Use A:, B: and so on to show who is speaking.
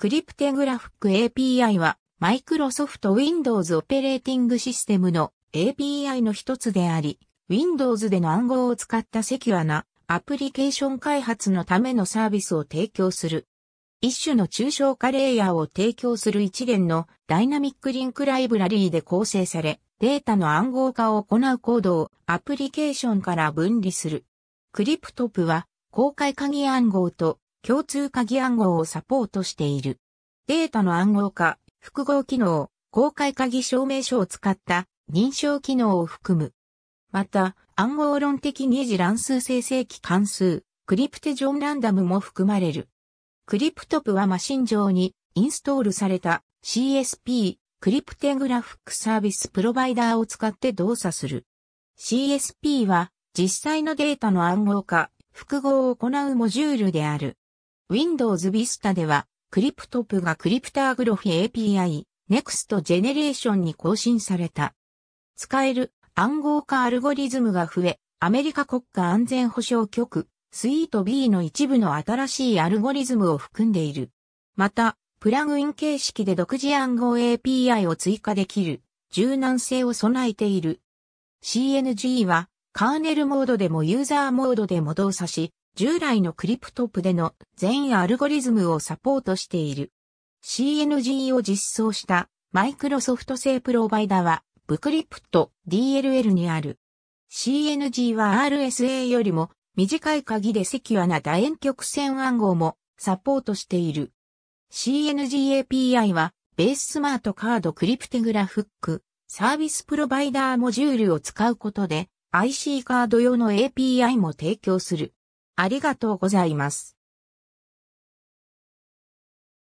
A: クリプテグラフック API は、マイクロソフト Windows オペレーティングシステムの API の一つであり、Windows での暗号を使ったセキュアなアプリケーション開発のためのサービスを提供する。一種の抽象化レイヤーを提供する一連のダイナミックリンクライブラリーで構成され、データの暗号化を行うコードをアプリケーションから分離する。クリプトプは公開鍵暗号と共通鍵暗号をサポートしている。データの暗号化、複合機能、公開鍵証明書を使った認証機能を含む。また、暗号論的二次乱数生成器関数、クリプテジョンランダムも含まれる。クリプトプはマシン上にインストールされた CSP、クリプテグラフックサービスプロバイダーを使って動作する。CSP は実際のデータの暗号化、複合を行うモジュールである。Windows Vista では、クリプトプがクリプターグロフィ API、Next Generation に更新された。使える暗号化アルゴリズムが増え、アメリカ国家安全保障局、スイート B の一部の新しいアルゴリズムを含んでいる。また、プラグイン形式で独自暗号 API を追加できる、柔軟性を備えている。CNG は、カーネルモードでもユーザーモードでも動作し、従来のクリプトップでの全アルゴリズムをサポートしている。CNG を実装したマイクロソフト製プロバイダは、ブクリプト DLL にある。CNG は RSA よりも短い鍵でセキュアな楕円曲線暗号もサポートしている。CNG API は、ベーススマートカードクリプテグラフック、サービスプロバイダーモジュールを使うことで、IC カード用の API も提供する。ありがとうございます。